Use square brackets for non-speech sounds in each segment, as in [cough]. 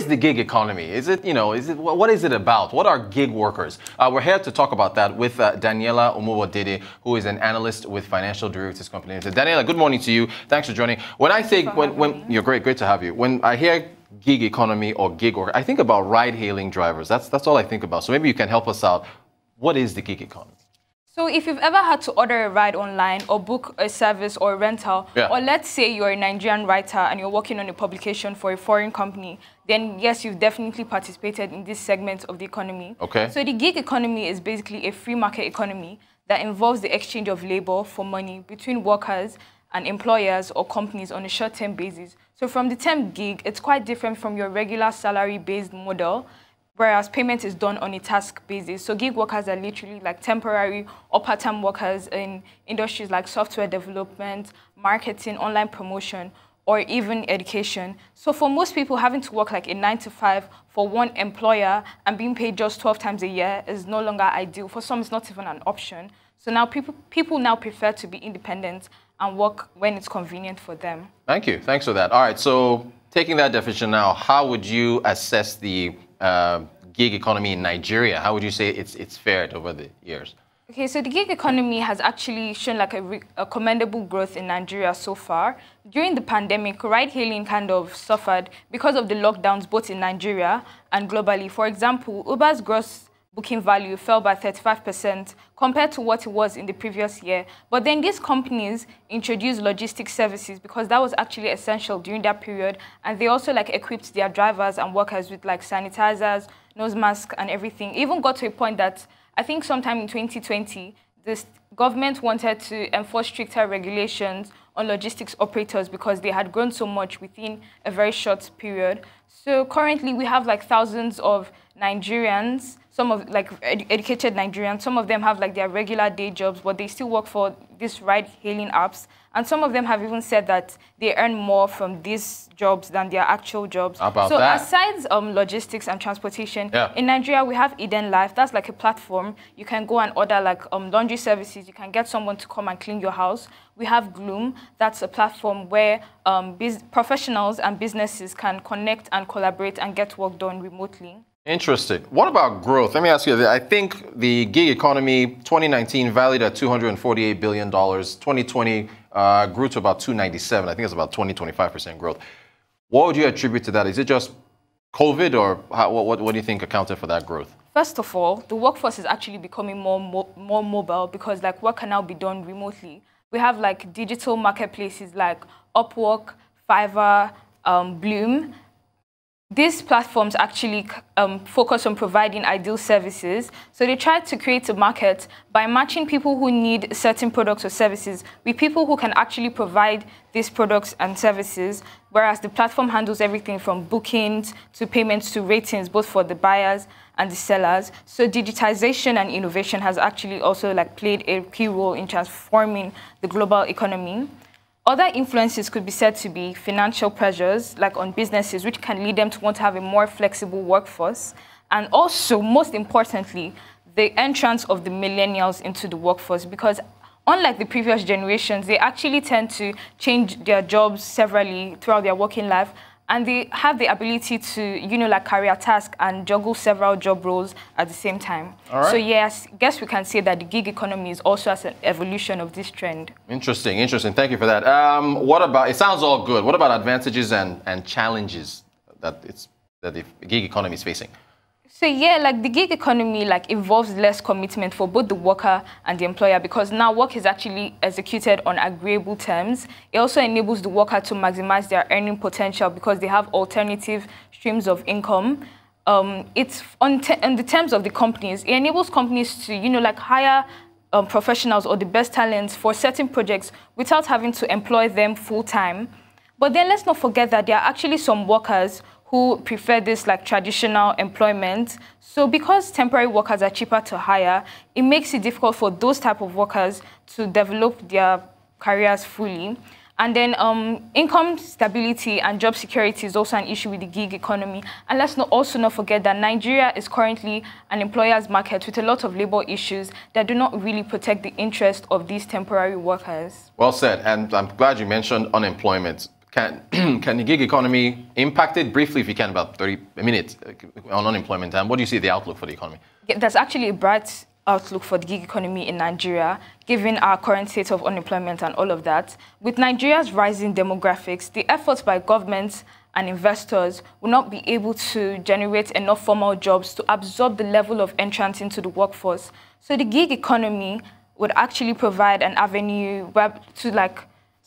is the gig economy? Is it, you know, is it, what is it about? What are gig workers? Uh, we're here to talk about that with uh, Daniela Omuwadede, who is an analyst with Financial Derivatives Company. So Daniela, good morning to you. Thanks for joining. When I think, when, when, you're great, great to have you. When I hear gig economy or gig worker, I think about ride hailing drivers. That's, that's all I think about. So maybe you can help us out. What is the gig economy? So if you've ever had to order a ride online or book a service or a rental, yeah. or let's say you're a Nigerian writer and you're working on a publication for a foreign company, then yes, you've definitely participated in this segment of the economy. Okay. So the gig economy is basically a free market economy that involves the exchange of labor for money between workers and employers or companies on a short-term basis. So from the term gig, it's quite different from your regular salary-based model whereas payment is done on a task basis. So gig workers are literally like temporary or part-time workers in industries like software development, marketing, online promotion, or even education. So for most people, having to work like a nine to five for one employer and being paid just 12 times a year is no longer ideal. For some, it's not even an option. So now people, people now prefer to be independent and work when it's convenient for them. Thank you. Thanks for that. All right. So taking that definition now, how would you assess the uh, gig economy in Nigeria? How would you say it's, it's fared over the years? Okay, so the gig economy has actually shown like a, a, commendable growth in Nigeria so far. During the pandemic, ride hailing kind of suffered because of the lockdowns both in Nigeria and globally. For example, Uber's gross booking value fell by 35% compared to what it was in the previous year. But then these companies introduced logistics services because that was actually essential during that period. And they also like equipped their drivers and workers with like sanitizers, nose masks and everything. It even got to a point that I think sometime in 2020, the government wanted to enforce stricter regulations on logistics operators because they had grown so much within a very short period. So currently we have like thousands of Nigerians some of like ed educated Nigerians, some of them have like their regular day jobs, but they still work for these ride-hailing apps. And some of them have even said that they earn more from these jobs than their actual jobs. about so that? aside um, logistics and transportation, yeah. in Nigeria we have Eden Life. That's like a platform. You can go and order like um, laundry services. You can get someone to come and clean your house. We have Gloom. That's a platform where um, professionals and businesses can connect and collaborate and get work done remotely. Interesting. What about growth? Let me ask you I think the gig economy 2019 valued at $248 billion. 2020 uh, grew to about 297. I think it's about 20, 25% growth. What would you attribute to that? Is it just COVID or how, what, what do you think accounted for that growth? First of all, the workforce is actually becoming more, more, more mobile because like what can now be done remotely? We have like digital marketplaces like Upwork, Fiverr, um, Bloom these platforms actually um, focus on providing ideal services. So they try to create a market by matching people who need certain products or services with people who can actually provide these products and services, whereas the platform handles everything from bookings to payments to ratings, both for the buyers and the sellers. So digitization and innovation has actually also like played a key role in transforming the global economy. Other influences could be said to be financial pressures, like on businesses, which can lead them to want to have a more flexible workforce. And also, most importantly, the entrance of the millennials into the workforce, because unlike the previous generations, they actually tend to change their jobs severally throughout their working life and they have the ability to, you know, like carry a task and juggle several job roles at the same time. So yes, guess we can say that the gig economy is also as an evolution of this trend. Interesting, interesting. Thank you for that. Um, what about? It sounds all good. What about advantages and and challenges that it's that the gig economy is facing? So yeah, like the gig economy like involves less commitment for both the worker and the employer because now work is actually executed on agreeable terms. It also enables the worker to maximize their earning potential because they have alternative streams of income. Um, it's on, the terms of the companies. It enables companies to, you know, like hire um, professionals or the best talents for certain projects without having to employ them full time. But then let's not forget that there are actually some workers who prefer this like traditional employment. So because temporary workers are cheaper to hire, it makes it difficult for those type of workers to develop their careers fully. And then um, income stability and job security is also an issue with the gig economy. And let's not also not forget that Nigeria is currently an employer's market with a lot of labor issues that do not really protect the interest of these temporary workers. Well said, and I'm glad you mentioned unemployment. Can, [clears throat] can the gig economy impact it briefly, if you can, about 30 minutes uh, on unemployment? And what do you see the outlook for the economy? Yeah, there's actually a bright outlook for the gig economy in Nigeria, given our current state of unemployment and all of that. With Nigeria's rising demographics, the efforts by governments and investors will not be able to generate enough formal jobs to absorb the level of entrance into the workforce. So the gig economy would actually provide an avenue to like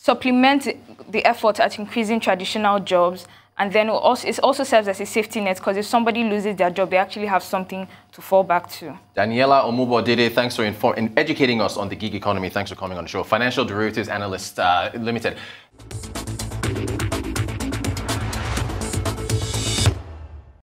supplement the effort at increasing traditional jobs and then also, it also serves as a safety net because if somebody loses their job, they actually have something to fall back to. Daniela Dede, thanks for in educating us on the gig economy. Thanks for coming on the show. Financial Derivatives Analyst uh, Limited.